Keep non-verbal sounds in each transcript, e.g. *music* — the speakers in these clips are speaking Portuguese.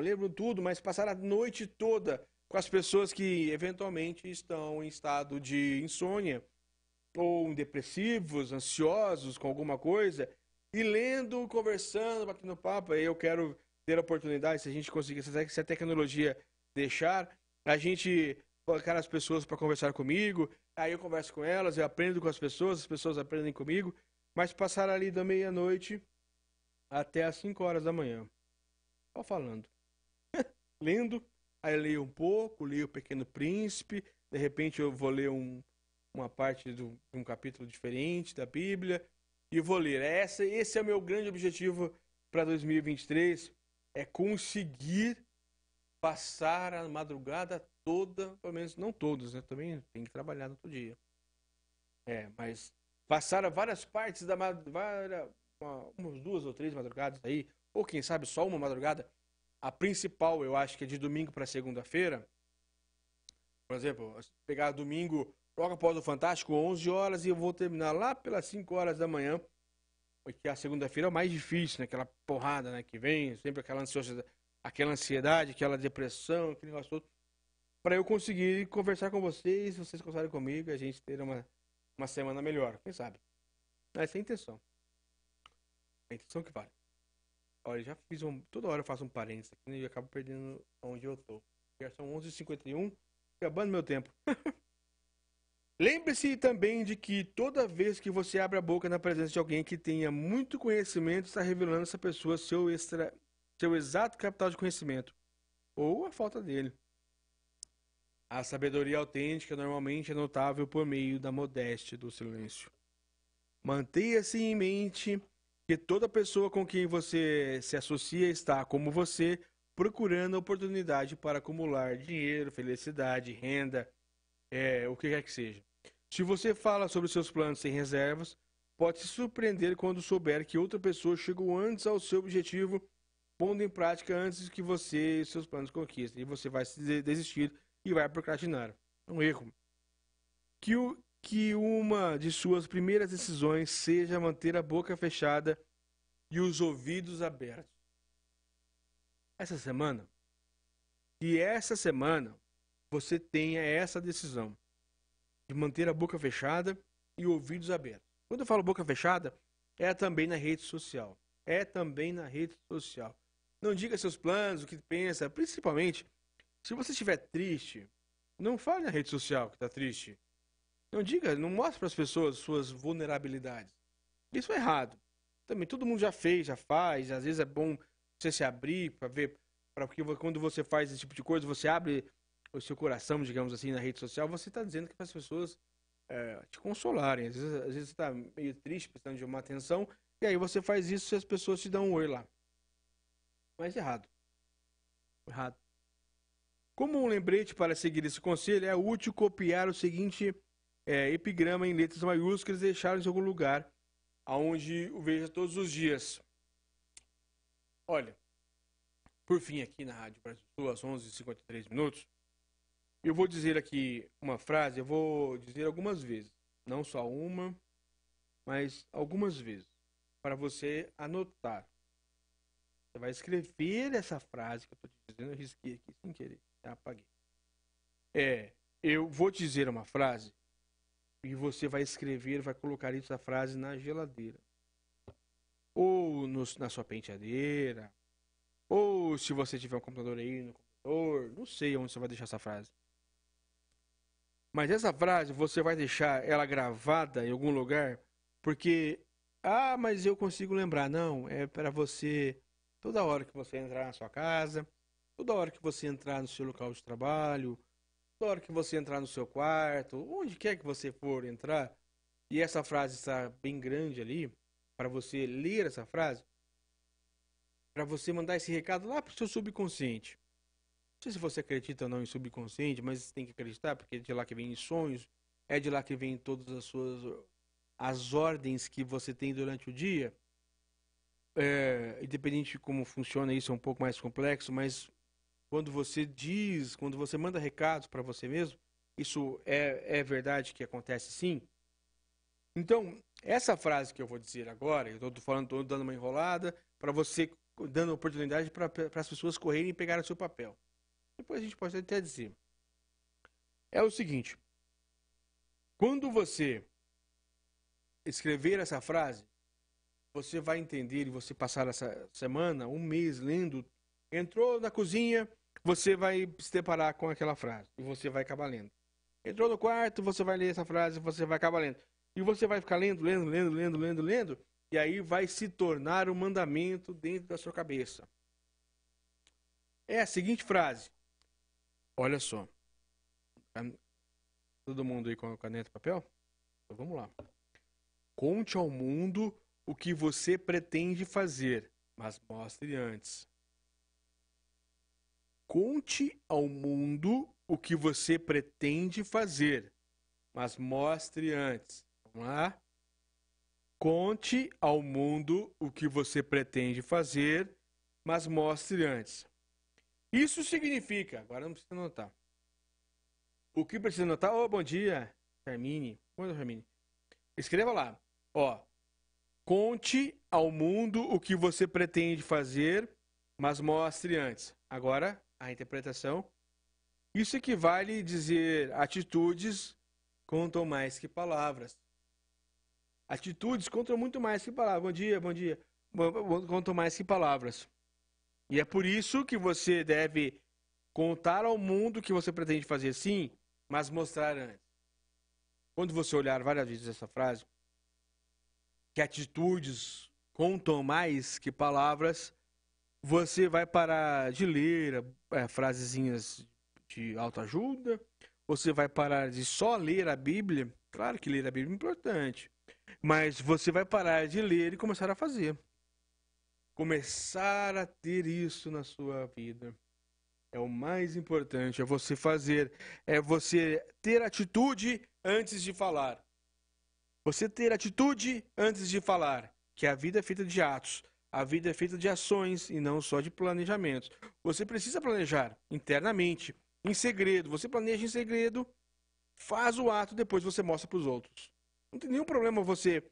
lembram tudo, mas passaram a noite toda com as pessoas que eventualmente estão em estado de insônia ou depressivos, ansiosos com alguma coisa e lendo, conversando, batendo papo. Aí eu quero ter a oportunidade, se a gente conseguir, se a tecnologia deixar, a gente colocar as pessoas para conversar comigo. Aí eu converso com elas, eu aprendo com as pessoas, as pessoas aprendem comigo. Mas passar ali da meia-noite até as 5 horas da manhã. Só falando lendo, aí leio um pouco, leio O Pequeno Príncipe, de repente eu vou ler um, uma parte de um, capítulo diferente da Bíblia e vou ler. É essa, esse é o meu grande objetivo para 2023, é conseguir passar a madrugada toda, pelo menos não todos, né? Também tem que trabalhar no outro dia. É, mas passar várias partes da madrugada, umas duas ou três madrugadas aí, ou quem sabe só uma madrugada a principal, eu acho que é de domingo para segunda-feira. Por exemplo, pegar domingo, logo após o Fantástico, 11 horas, e eu vou terminar lá pelas 5 horas da manhã, porque a segunda-feira é o mais difícil, né? Aquela porrada né? que vem, sempre aquela ansiosa, aquela ansiedade, aquela depressão, aquele negócio todo. Para eu conseguir conversar com vocês, vocês conversarem comigo, a gente ter uma, uma semana melhor, quem sabe? Essa é a intenção. É a intenção que vale. Olha, já fiz um. Toda hora eu faço um parênteses aqui né, e acabo perdendo onde eu tô. Já são 11h51, acabando meu tempo. *laughs* Lembre-se também de que toda vez que você abre a boca na presença de alguém que tenha muito conhecimento, está revelando essa pessoa seu, extra, seu exato capital de conhecimento ou a falta dele. A sabedoria autêntica normalmente é notável por meio da modéstia do silêncio. Mantenha-se em mente que toda pessoa com quem você se associa está, como você, procurando oportunidade para acumular dinheiro, felicidade, renda, é, o que quer que seja. Se você fala sobre seus planos sem reservas, pode se surpreender quando souber que outra pessoa chegou antes ao seu objetivo, pondo em prática antes que você e seus planos conquistem. E você vai se desistir e vai procrastinar. Um erro. Que o, que uma de suas primeiras decisões seja manter a boca fechada e os ouvidos abertos. Essa semana, que essa semana você tenha essa decisão de manter a boca fechada e ouvidos abertos. Quando eu falo boca fechada, é também na rede social. É também na rede social. Não diga seus planos, o que pensa, principalmente se você estiver triste, não fale na rede social que está triste. Não diga, não mostre para as pessoas suas vulnerabilidades. Isso é errado. Também todo mundo já fez, já faz. Às vezes é bom você se abrir para ver, para porque quando você faz esse tipo de coisa, você abre o seu coração, digamos assim, na rede social. Você está dizendo que é para as pessoas é, te consolarem. Às vezes, às vezes você está meio triste, precisando de uma atenção, e aí você faz isso e as pessoas te dão um oi lá. Mas errado. Errado. Como um lembrete para seguir esse conselho, é útil copiar o seguinte é, epigrama em letras maiúsculas deixaram em algum lugar aonde o veja todos os dias. Olha, por fim, aqui na Rádio Brasil Sul, às 11h53 minutos, eu vou dizer aqui uma frase, eu vou dizer algumas vezes, não só uma, mas algumas vezes, para você anotar. Você vai escrever essa frase que eu estou dizendo, eu risquei aqui sem querer, apaguei. É, eu vou dizer uma frase e você vai escrever, vai colocar essa frase na geladeira. Ou no, na sua penteadeira. Ou se você tiver um computador aí no computador. Não sei onde você vai deixar essa frase. Mas essa frase você vai deixar ela gravada em algum lugar. Porque. Ah, mas eu consigo lembrar. Não, é para você. Toda hora que você entrar na sua casa. Toda hora que você entrar no seu local de trabalho toda hora que você entrar no seu quarto, onde quer que você for entrar, e essa frase está bem grande ali, para você ler essa frase, para você mandar esse recado lá para o seu subconsciente. Não sei se você acredita ou não em subconsciente, mas tem que acreditar, porque é de lá que vem os sonhos, é de lá que vem todas as suas as ordens que você tem durante o dia. É, independente de como funciona isso, é um pouco mais complexo, mas quando você diz, quando você manda recados para você mesmo, isso é, é verdade que acontece sim? Então, essa frase que eu vou dizer agora, eu estou falando, estou dando uma enrolada, para você, dando oportunidade para as pessoas correrem e pegarem o seu papel. Depois a gente pode até dizer. É o seguinte: quando você escrever essa frase, você vai entender e você passar essa semana, um mês lendo. Entrou na cozinha, você vai se deparar com aquela frase e você vai acabar lendo. Entrou no quarto, você vai ler essa frase, você vai acabar lendo. E você vai ficar lendo, lendo, lendo, lendo, lendo, lendo, e aí vai se tornar um mandamento dentro da sua cabeça. É a seguinte frase. Olha só. Todo mundo aí com caneta e papel? Então vamos lá. Conte ao mundo o que você pretende fazer, mas mostre antes. Conte ao mundo o que você pretende fazer, mas mostre antes. Vamos lá? Conte ao mundo o que você pretende fazer, mas mostre antes. Isso significa, agora não precisa notar. O que precisa notar? Oh, bom dia, Hermine. Bom dia, Hermine. Escreva lá. Ó, conte ao mundo o que você pretende fazer, mas mostre antes. Agora, a interpretação. Isso equivale dizer atitudes contam mais que palavras. Atitudes contam muito mais que palavras. Bom dia, bom dia. Contam mais que palavras. E é por isso que você deve contar ao mundo que você pretende fazer sim, mas mostrar antes. Quando você olhar várias vezes essa frase, que atitudes contam mais que palavras, você vai parar de ler é, frasezinhas de autoajuda, você vai parar de só ler a Bíblia. Claro que ler a Bíblia é importante, mas você vai parar de ler e começar a fazer. Começar a ter isso na sua vida. É o mais importante, é você fazer, é você ter atitude antes de falar. Você ter atitude antes de falar, que a vida é feita de atos. A vida é feita de ações e não só de planejamentos. Você precisa planejar internamente, em segredo. Você planeja em segredo, faz o ato, depois você mostra para os outros. Não tem nenhum problema você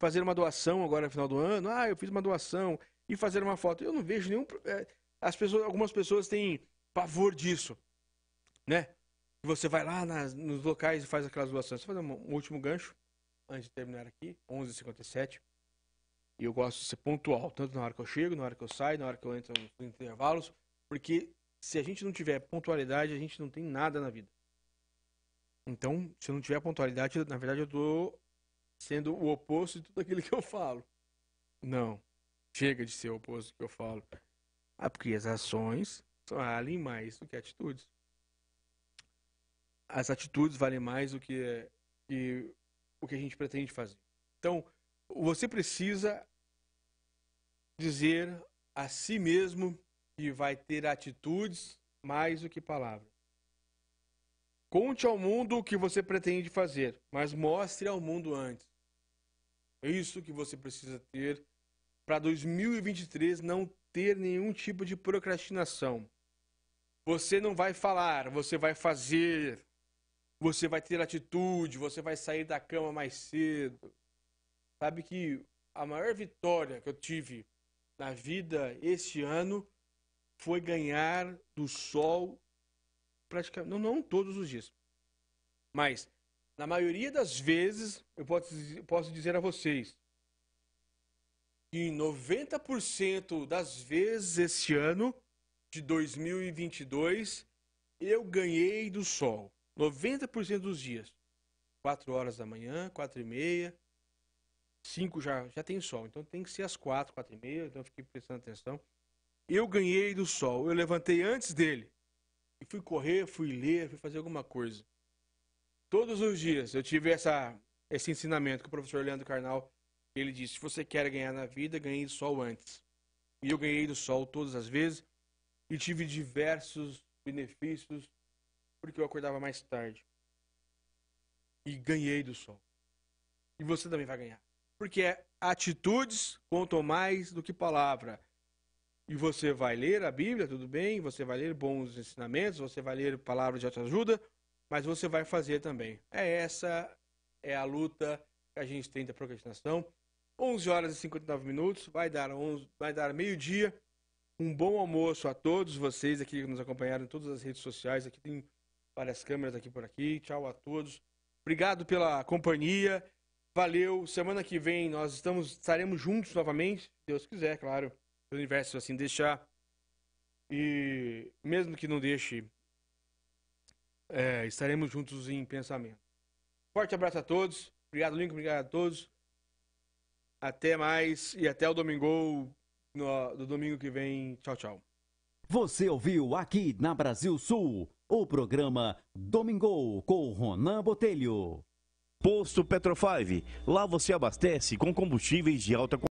fazer uma doação agora no final do ano. Ah, eu fiz uma doação e fazer uma foto. Eu não vejo nenhum. Eh, as pessoas, algumas pessoas têm pavor disso, né? Você vai lá nas, nos locais e faz aquelas doações. Vou fazer um último gancho antes de terminar aqui, 11h57. E eu gosto de ser pontual, tanto na hora que eu chego, na hora que eu saio, na hora que eu entro nos intervalos, porque se a gente não tiver pontualidade, a gente não tem nada na vida. Então, se eu não tiver pontualidade, na verdade eu tô sendo o oposto de tudo aquilo que eu falo. Não. Chega de ser o oposto do que eu falo. Ah, porque as ações valem mais do que atitudes. As atitudes valem mais do que, que o que a gente pretende fazer. Então, você precisa dizer a si mesmo que vai ter atitudes mais do que palavras. Conte ao mundo o que você pretende fazer, mas mostre ao mundo antes. É isso que você precisa ter para 2023 não ter nenhum tipo de procrastinação. Você não vai falar, você vai fazer. Você vai ter atitude, você vai sair da cama mais cedo. Sabe que a maior vitória que eu tive na vida este ano foi ganhar do sol praticamente, não, não todos os dias, mas na maioria das vezes eu posso, posso dizer a vocês que 90% das vezes este ano de 2022 eu ganhei do sol. 90% dos dias. 4 horas da manhã, 4 e meia, cinco já, já tem sol. Então tem que ser às quatro, quatro e meia. Então fiquei prestando atenção. Eu ganhei do sol. Eu levantei antes dele. E fui correr, fui ler, fui fazer alguma coisa. Todos os dias eu tive essa, esse ensinamento que o professor Leandro Carnal ele disse: se você quer ganhar na vida, ganhe do sol antes. E eu ganhei do sol todas as vezes e tive diversos benefícios porque eu acordava mais tarde. E ganhei do sol. E você também vai ganhar. Porque é atitudes contam mais do que palavra. E você vai ler a Bíblia, tudo bem, você vai ler bons ensinamentos, você vai ler palavras de autoajuda, mas você vai fazer também. É essa é a luta que a gente tem da procrastinação. 11 horas e 59 minutos, vai dar 11, vai dar meio-dia. Um bom almoço a todos vocês aqui que nos acompanharam em todas as redes sociais. Aqui tem várias câmeras aqui por aqui. Tchau a todos. Obrigado pela companhia. Valeu. Semana que vem nós estamos, estaremos juntos novamente, se Deus quiser, claro. O universo assim deixar. E mesmo que não deixe, é, estaremos juntos em pensamento. Forte abraço a todos. Obrigado, Lincoln. Obrigado a todos. Até mais e até o domingo, no, do domingo que vem. Tchau, tchau. Você ouviu aqui na Brasil Sul o programa Domingo com Ronan Botelho. Posto Petro 5. Lá você abastece com combustíveis de alta qualidade.